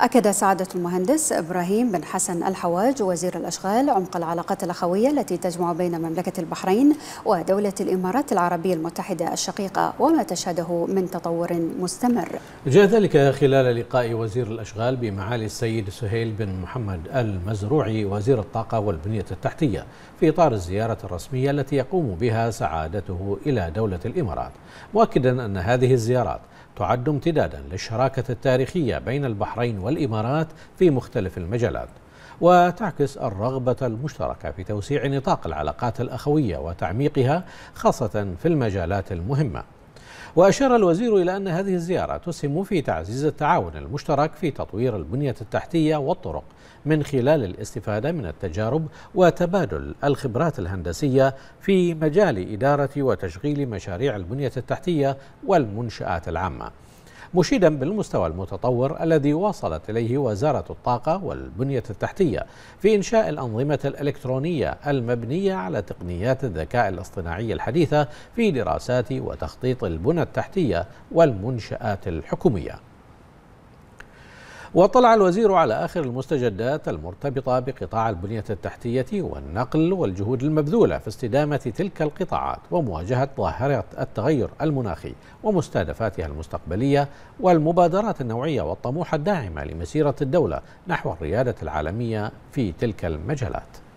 أكد سعادة المهندس إبراهيم بن حسن الحواج وزير الأشغال عمق العلاقات الأخوية التي تجمع بين مملكة البحرين ودولة الإمارات العربية المتحدة الشقيقة وما تشهده من تطور مستمر جاء ذلك خلال لقاء وزير الأشغال بمعالي السيد سهيل بن محمد المزروعي وزير الطاقة والبنية التحتية في إطار الزيارة الرسمية التي يقوم بها سعادته إلى دولة الإمارات مؤكدا أن هذه الزيارات تعد امتدادا للشراكة التاريخية بين البحرين والإمارات في مختلف المجالات وتعكس الرغبة المشتركة في توسيع نطاق العلاقات الأخوية وتعميقها خاصة في المجالات المهمة وأشار الوزير إلى أن هذه الزيارة تسهم في تعزيز التعاون المشترك في تطوير البنية التحتية والطرق من خلال الاستفادة من التجارب وتبادل الخبرات الهندسية في مجال إدارة وتشغيل مشاريع البنية التحتية والمنشآت العامة مشيدا بالمستوى المتطور الذي وصلت اليه وزاره الطاقه والبنيه التحتيه في انشاء الانظمه الالكترونيه المبنيه على تقنيات الذكاء الاصطناعي الحديثه في دراسات وتخطيط البنى التحتيه والمنشات الحكوميه وطلع الوزير على آخر المستجدات المرتبطة بقطاع البنية التحتية والنقل والجهود المبذولة في استدامة تلك القطاعات ومواجهة ظاهرة التغير المناخي ومستهدفاتها المستقبلية والمبادرات النوعية والطموح الداعمة لمسيرة الدولة نحو الريادة العالمية في تلك المجالات